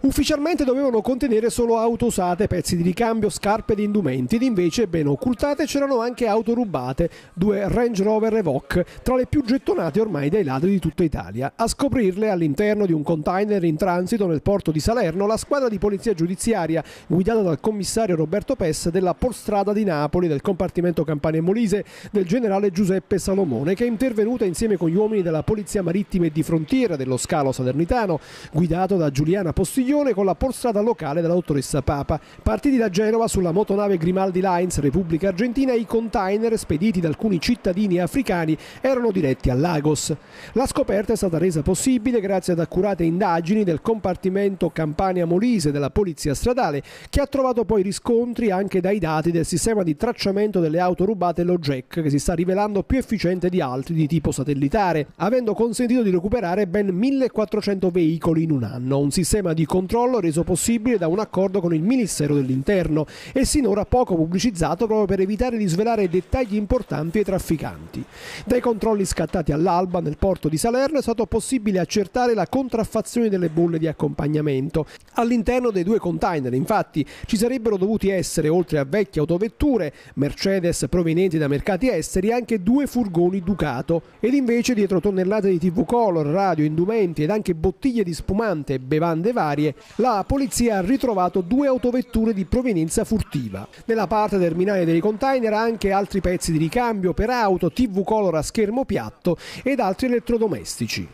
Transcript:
Ufficialmente dovevano contenere solo auto usate, pezzi di ricambio, scarpe ed indumenti, ed invece ben occultate c'erano anche auto rubate, due Range Rover Evoque, tra le più gettonate ormai dai ladri di tutta Italia. A scoprirle all'interno di un container in transito nel porto di Salerno, la squadra di polizia giudiziaria, guidata dal commissario Roberto Pess della Polstrada di Napoli, del compartimento Campania e Molise, del generale Giuseppe Salomone, che è intervenuta insieme con gli uomini della Polizia Marittima e di Frontiera dello scalo salernitano, guidato da Giuliana Postiglione Castiglione con la portata locale della dottoressa Papa. Partiti da Genova sulla motonave Grimaldi Lines Repubblica Argentina, i container spediti da alcuni cittadini africani erano diretti a Lagos. La scoperta è stata resa possibile grazie ad accurate indagini del compartimento Campania Molise della Polizia Stradale, che ha trovato poi riscontri anche dai dati del sistema di tracciamento delle auto rubate LoJack, che si sta rivelando più efficiente di altri di tipo satellitare, avendo consentito di recuperare ben 1400 veicoli in un anno, un sistema di controllo reso possibile da un accordo con il Ministero dell'Interno e sinora poco pubblicizzato proprio per evitare di svelare dettagli importanti ai trafficanti. Dai controlli scattati all'alba nel porto di Salerno è stato possibile accertare la contraffazione delle bolle di accompagnamento. All'interno dei due container, infatti, ci sarebbero dovuti essere, oltre a vecchie autovetture, Mercedes provenienti da mercati esteri, anche due furgoni Ducato. Ed invece dietro tonnellate di TV Color, radio, indumenti ed anche bottiglie di spumante e bevande varie Calabrie, la polizia ha ritrovato due autovetture di provenienza furtiva. Nella parte terminale dei container anche altri pezzi di ricambio per auto, tv color a schermo piatto ed altri elettrodomestici.